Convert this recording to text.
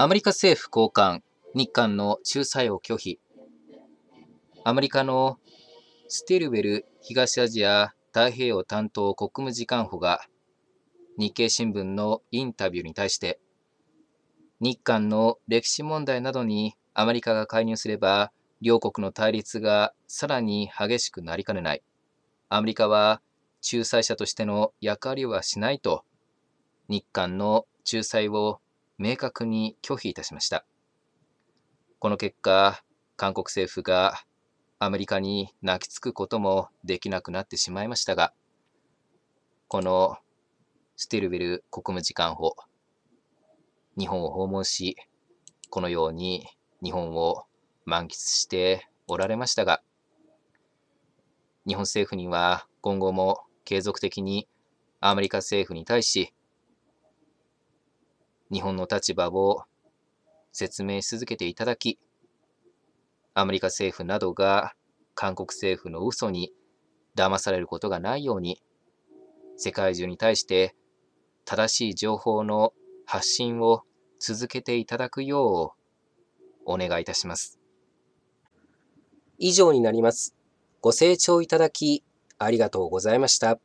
アメリカ政府高官、日韓の仲裁を拒否。アメリカのステルウェル東アジア太平洋担当国務次官補が日経新聞のインタビューに対して、日韓の歴史問題などにアメリカが介入すれば、両国の対立がさらに激しくなりかねない。アメリカは仲裁者としての役割はしないと、日韓の仲裁を明確に拒否いたしました。この結果、韓国政府がアメリカに泣きつくこともできなくなってしまいましたが、このスティルビル国務次官補、日本を訪問し、このように日本を満喫しておられましたが、日本政府には今後も継続的にアメリカ政府に対し日本の立場を説明し続けていただき、アメリカ政府などが韓国政府の嘘に騙されることがないように、世界中に対して正しい情報の発信を続けていただくようお願いいたします。以上になります。ご清聴いただきありがとうございました。